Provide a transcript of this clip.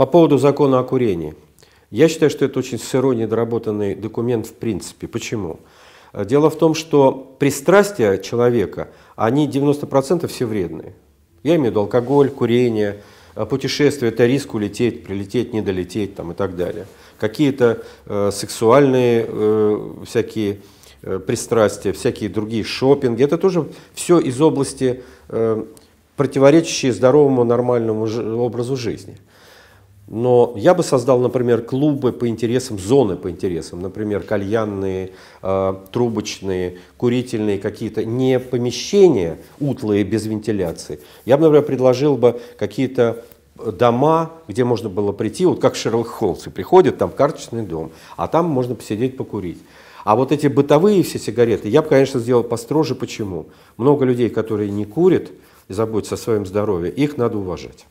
По поводу закона о курении. Я считаю, что это очень сырой, недоработанный документ в принципе. Почему? Э, дело в том, что пристрастия человека, они 90% все вредные. Я имею в виду алкоголь, курение, э, путешествие, это риск улететь, прилететь, не долететь там, и так далее. Какие-то э, сексуальные э, всякие э, пристрастия, всякие другие шопинги, это тоже все из области э, противоречащие здоровому нормальному образу жизни. Но я бы создал, например, клубы по интересам, зоны по интересам, например, кальянные, э, трубочные, курительные какие-то, не помещения утлые без вентиляции. Я бы, например, предложил бы какие-то э, дома, где можно было прийти, вот как Шерлок Холмс, и приходит там в карточный дом, а там можно посидеть покурить. А вот эти бытовые все сигареты, я бы, конечно, сделал построже. Почему? Много людей, которые не курят и заботятся о своем здоровье, их надо уважать.